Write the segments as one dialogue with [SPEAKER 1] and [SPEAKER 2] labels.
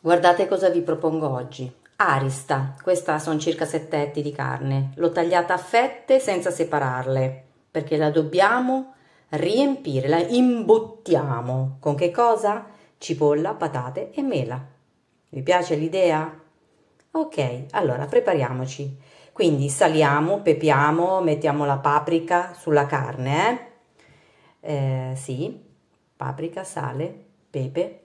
[SPEAKER 1] Guardate cosa vi propongo oggi. Arista, questa sono circa sette etti di carne, l'ho tagliata a fette senza separarle, perché la dobbiamo riempire, la imbottiamo. Con che cosa? Cipolla, patate e mela. Vi piace l'idea? Ok, allora prepariamoci. Quindi saliamo, pepiamo, mettiamo la paprika sulla carne, eh? Eh, sì, paprika, sale, pepe,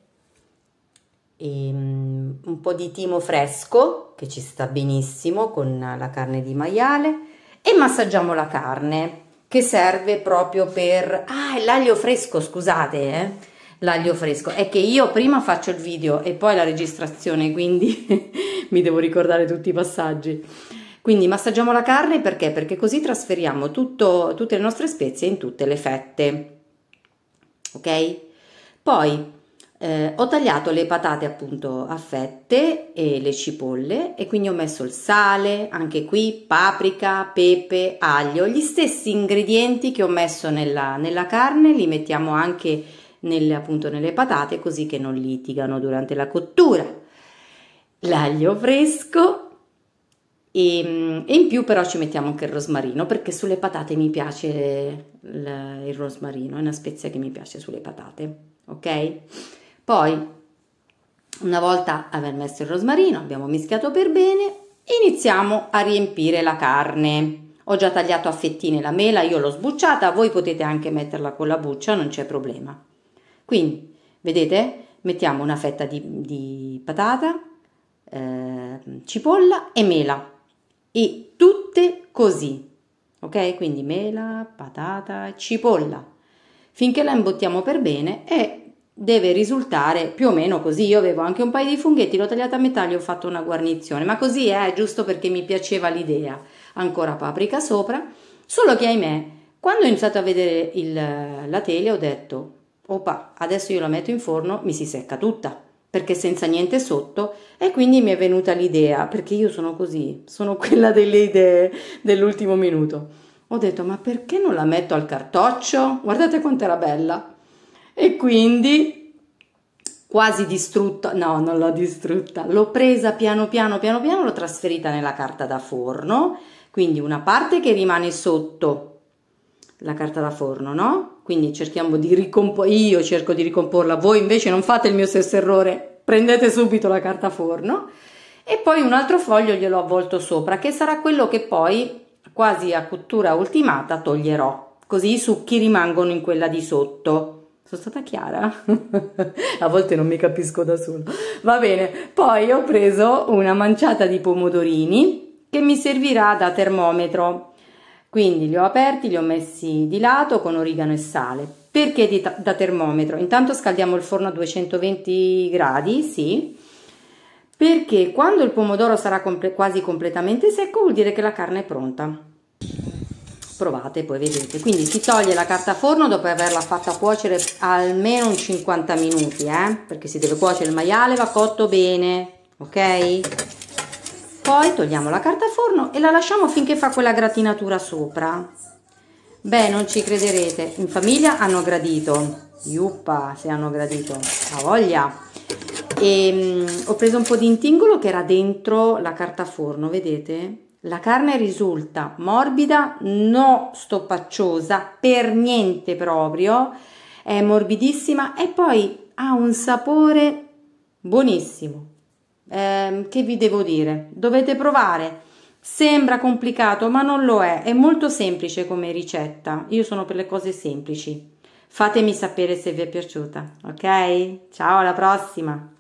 [SPEAKER 1] Ehm, un po' di timo fresco che ci sta benissimo con la carne di maiale e massaggiamo la carne che serve proprio per... Ah, l'aglio fresco, scusate, eh? l'aglio fresco. È che io prima faccio il video e poi la registrazione, quindi mi devo ricordare tutti i passaggi. Quindi massaggiamo la carne perché? Perché così trasferiamo tutto, tutte le nostre spezie in tutte le fette. Ok? Poi eh, ho tagliato le patate appunto a fette e le cipolle e quindi ho messo il sale, anche qui paprika, pepe, aglio, gli stessi ingredienti che ho messo nella, nella carne li mettiamo anche nelle, appunto nelle patate così che non litigano durante la cottura. L'aglio fresco e, ehm, e in più però ci mettiamo anche il rosmarino perché sulle patate mi piace il, il rosmarino, è una spezia che mi piace sulle patate, ok? Poi, una volta aver messo il rosmarino, abbiamo mischiato per bene, iniziamo a riempire la carne. Ho già tagliato a fettine la mela, io l'ho sbucciata, voi potete anche metterla con la buccia, non c'è problema. Quindi, vedete, mettiamo una fetta di, di patata, eh, cipolla e mela. E tutte così, ok? Quindi mela, patata, cipolla. Finché la imbottiamo per bene e deve risultare più o meno così. Io avevo anche un paio di funghetti, l'ho tagliata a metà, gli ho fatto una guarnizione, ma così è giusto perché mi piaceva l'idea. Ancora paprika sopra, solo che ahimè, quando ho iniziato a vedere il, la tele ho detto, opa, adesso io la metto in forno, mi si secca tutta, perché senza niente sotto, e quindi mi è venuta l'idea, perché io sono così, sono quella delle idee dell'ultimo minuto. Ho detto, ma perché non la metto al cartoccio? Guardate quanto era bella! e quindi quasi distrutta, no non l'ho distrutta, l'ho presa piano piano piano piano, l'ho trasferita nella carta da forno, quindi una parte che rimane sotto la carta da forno, no? Quindi cerchiamo di ricomporla, io cerco di ricomporla, voi invece non fate il mio stesso errore, prendete subito la carta forno e poi un altro foglio glielo avvolto sopra, che sarà quello che poi quasi a cottura ultimata toglierò, così i succhi rimangono in quella di sotto. Sono stata chiara? a volte non mi capisco da solo. Va bene, poi ho preso una manciata di pomodorini che mi servirà da termometro. Quindi li ho aperti, li ho messi di lato con origano e sale. Perché di, da termometro? Intanto scaldiamo il forno a 220 gradi, sì, perché quando il pomodoro sarà comple quasi completamente secco vuol dire che la carne è pronta provate poi vedete quindi si toglie la carta forno dopo averla fatta cuocere almeno 50 minuti eh? perché si deve cuocere il maiale va cotto bene ok poi togliamo la carta forno e la lasciamo finché fa quella gratinatura sopra beh non ci crederete in famiglia hanno gradito Yuppa, se hanno gradito, ha voglia. E, ehm, mh, ho preso un po' di intingolo che era dentro la carta forno, vedete? La carne risulta morbida, non stoppacciosa, per niente proprio, è morbidissima e poi ha un sapore buonissimo. Eh, che vi devo dire? Dovete provare. Sembra complicato, ma non lo è. È molto semplice come ricetta. Io sono per le cose semplici. Fatemi sapere se vi è piaciuta, ok? Ciao, alla prossima!